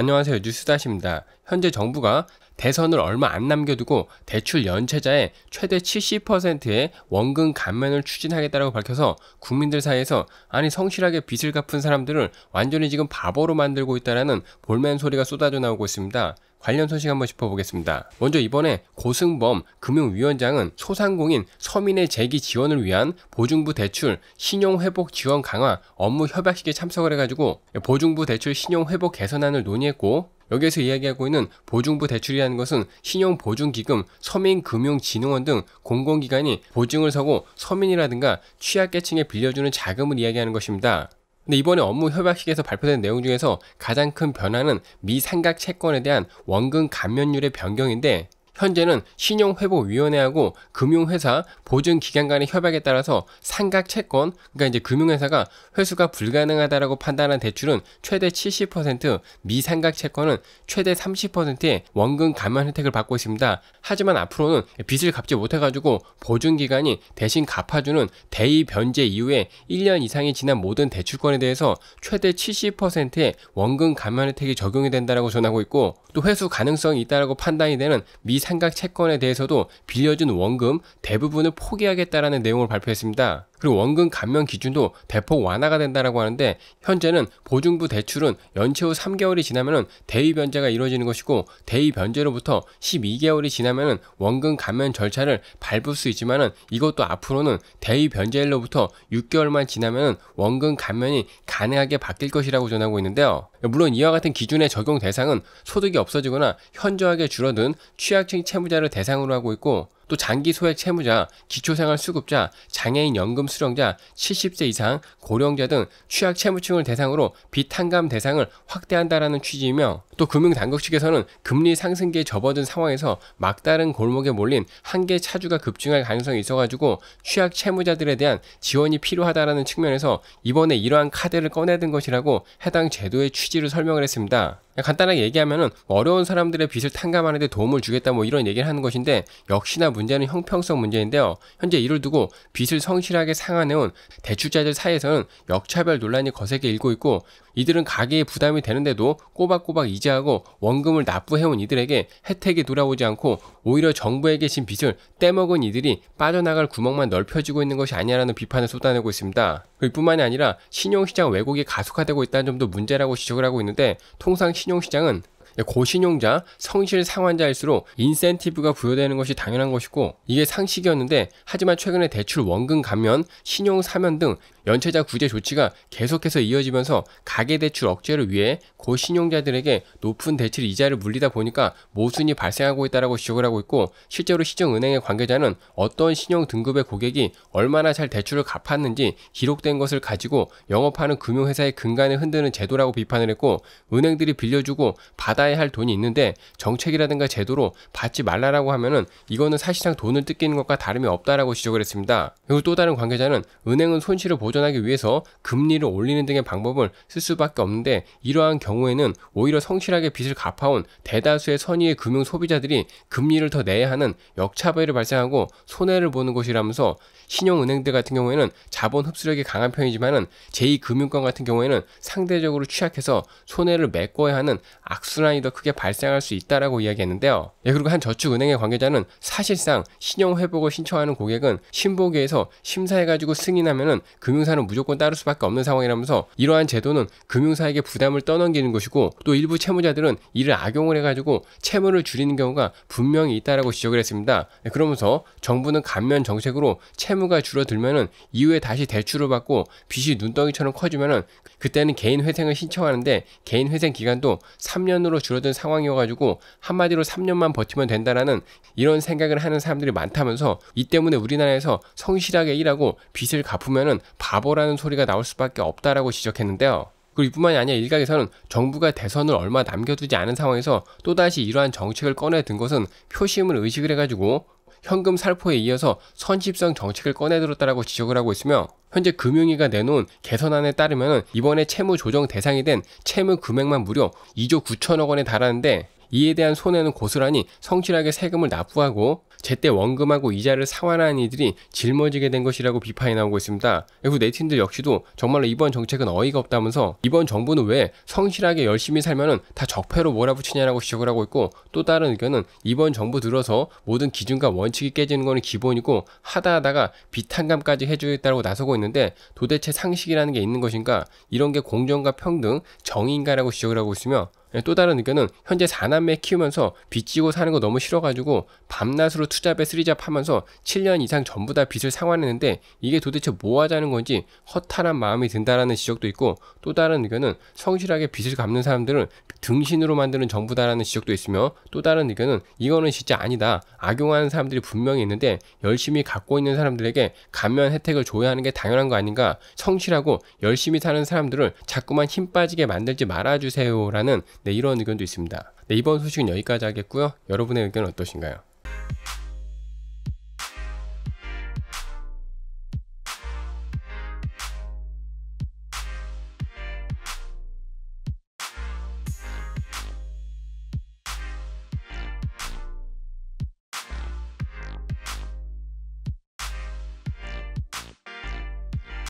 안녕하세요. 뉴스다시입니다. 현재 정부가 대선을 얼마 안 남겨두고 대출 연체자의 최대 70%의 원금 감면을 추진하겠다라고 밝혀서 국민들 사이에서 아니 성실하게 빚을 갚은 사람들을 완전히 지금 바보로 만들고 있다라는 볼멘 소리가 쏟아져 나오고 있습니다. 관련 소식 한번 짚어보겠습니다. 먼저 이번에 고승범 금융위원장은 소상공인 서민의 재기 지원을 위한 보증부 대출 신용 회복 지원 강화 업무 협약식에 참석을 해가지고 보증부 대출 신용 회복 개선안을 논의했고 여기에서 이야기하고 있는 보증부 대출이라는 것은 신용보증기금, 서민금융진흥원 등 공공기관이 보증을 서고 서민이라든가 취약계층에 빌려주는 자금을 이야기하는 것입니다. 근데 이번에 업무 협약식에서 발표된 내용 중에서 가장 큰 변화는 미상각 채권에 대한 원금 감면율의 변경인데 현재는 신용회복위원회하고 금융회사 보증기관 간의 협약에 따라서 상각 채권, 그러니까 이제 금융회사가 회수가 불가능하다라고 판단한 대출은 최대 70%, 미상각 채권은 최대 30%의 원금 감면 혜택을 받고 있습니다. 하지만 앞으로는 빚을 갚지 못해가지고 보증기관이 대신 갚아주는 대의 변제 이후에 1년 이상이 지난 모든 대출권에 대해서 최대 70%의 원금 감면 혜택이 적용이 된다라고 전하고 있고 또 회수 가능성이 있다라고 판단이 되는 미상 상각 채권에 대해서도 빌려준 원금 대부분을 포기하겠다라는 내용을 발표했습니다. 그리고 원금 감면 기준도 대폭 완화가 된다라고 하는데 현재는 보증부 대출은 연체 후 3개월이 지나면은 대위 변제가 이루어지는 것이고 대위 변제로부터 12개월이 지나면은 원금 감면 절차를 밟을 수 있지만은 이것도 앞으로는 대위 변제일로부터 6개월만 지나면은 원금 감면이 가능하게 바뀔 것이라고 전하고 있는데요. 물론 이와 같은 기준의 적용 대상은 소득이 없어지거나 현저하게 줄어든 취약층 채무자를 대상으로 하고 있고 또 장기 소액 채무자, 기초생활수급자, 장애인 연금 수령자, 70세 이상, 고령자 등 취약 채무층을 대상으로 비탄감 대상을 확대한다라는 취지이며 또 금융당국 측에서는 금리 상승기에 접어든 상황에서 막다른 골목에 몰린 한계 차주가 급증할 가능성이 있어가지고 취약 채무자들에 대한 지원이 필요하다라는 측면에서 이번에 이러한 카드를 꺼내든 것이라고 해당 제도의 취지를 설명을 했습니다. 간단하게 얘기하면은 어려운 사람들의 빚을 탕감하는 데 도움을 주겠다 뭐 이런 얘기를 하는 것인데 역시나 문제는 형평성 문제인데요. 현재 이를 두고 빚을 성실하게 상환해온 대출자들 사이에서는 역차별 논란이 거세게 일고 있고 이들은 가계에 부담이 되는데도 꼬박꼬박 이자하고 원금을 납부해온 이들에게 혜택이 돌아오지 않고 오히려 정부에게 진 빚을 떼먹은 이들이 빠져나갈 구멍만 넓혀지고 있는 것이 아니냐라는 비판을 쏟아내고 있습니다. 그뿐만이 아니라 신용시장 왜곡이 가속화되고 있다는 점도 문제라고 지적을 하고 있는데 통상 신 신용시장은 네, 고신용자, 성실 상환자일수록 인센티브가 부여되는 것이 당연한 것이고 이게 상식이었는데 하지만 최근에 대출 원금 감면, 신용 사면 등 연체자 구제 조치가 계속해서 이어지면서 가계 대출 억제를 위해 고신용자들에게 높은 대출 이자를 물리다 보니까 모순이 발생하고 있다라고 지적을 하고 있고 실제로 시정은행의 관계자는 어떤 신용 등급의 고객이 얼마나 잘 대출을 갚았는지 기록된 것을 가지고 영업하는 금융회사의 근간을 흔드는 제도라고 비판을 했고 은행들이 빌려주고 받아 받아야 할 돈이 있는데 정책이라든가 제도로 받지 말라라고 하면은 이거는 사실상 돈을 뜯기는 것과 다름이 없다라고 지적을 했습니다. 그리고 또 다른 관계자는 은행은 손실을 보전하기 위해서 금리를 올리는 등의 방법을 쓸 수밖에 없는데 이러한 경우에는 오히려 성실하게 빚을 갚아온 대다수의 선의의 금융 소비자들이 금리를 더 내야 하는 역차별이 발생하고 손해를 보는 것이라면서 신용은행들 같은 경우에는 자본 흡수력이 강한 편이지만은 제2금융권 같은 경우에는 상대적으로 취약해서 손해를 메꿔야 하는 악순환이 논란이 더 크게 발생할 수 있다라고 이야기했는데요. 예, 그리고 한 저축은행의 관계자는 사실상 신용 회복을 신청하는 고객은 신보기에서 심사해가지고 승인하면은 금융사는 무조건 따를 수밖에 없는 상황이라면서 이러한 제도는 금융사에게 부담을 떠넘기는 것이고 또 일부 채무자들은 이를 악용을 해가지고 채무를 줄이는 경우가 분명히 있다라고 지적을 했습니다. 예, 그러면서 정부는 감면 정책으로 채무가 줄어들면은 이후에 다시 대출을 받고 빚이 눈덩이처럼 커지면은 그때는 개인 회생을 신청하는데 개인 회생 기간도 3년으로 3년으로 줄어든 상황이어가지고 한마디로 3년만 버티면 된다라는 이런 생각을 하는 사람들이 많다면서 이 때문에 우리나라에서 성실하게 일하고 빚을 갚으면은 바보라는 소리가 나올 수밖에 없다라고 지적했는데요. 그리고 이뿐만이 아니라 일각에서는 정부가 대선을 얼마 남겨두지 않은 상황에서 또다시 이러한 정책을 꺼내든 것은 표심을 의식을 해가지고 현금 살포에 이어서 선십성 정책을 꺼내들었다고 지적을 하고 있으며 현재 금융위가 내놓은 개선안에 따르면 이번에 채무 조정 대상이 된 채무 금액만 무려 2조 9천억 원에 달하는데 이에 대한 손해는 고스란히 성실하게 세금을 납부하고 제때 원금하고 이자를 상환한 이들이 짊어지게 된 것이라고 비판이 나오고 있습니다. 그리고 네티즌들 역시도 정말로 이번 정책은 어이가 없다면서 이번 정부는 왜 성실하게 열심히 살면은 다 적폐로 몰아붙이냐라고 지적을 하고 있고 또 다른 의견은 이번 정부 들어서 모든 기준과 원칙이 깨지는 것은 기본이고 하다 하다가 비탄감까지 해주겠다고 나서고 있는데 도대체 상식이라는 게 있는 것인가 이런 게 공정과 평등 정의인가라고 지적을 하고 있으며 예, 또 다른 의견은 현재 4남매 키우면서 빚지고 사는 거 너무 싫어가지고 밤낮으로 투잡에 쓰리잡 하면서 7년 이상 전부 다 빚을 상환했는데 이게 도대체 뭐 하자는 건지 허탈한 마음이 든다라는 지적도 있고 또 다른 의견은 성실하게 빚을 갚는 사람들은 등신으로 만드는 정부다라는 지적도 있으며 또 다른 의견은 이거는 진짜 아니다 악용하는 사람들이 분명히 있는데 열심히 갖고 있는 사람들에게 감면 혜택을 줘야 하는 게 당연한 거 아닌가 성실하고 열심히 사는 사람들을 자꾸만 힘 빠지게 만들지 말아주세요라는 네, 이런 의견도 있습니다. 네, 이번 소식은 여기까지 하겠고요. 여러분의 의견은 어떠신가요?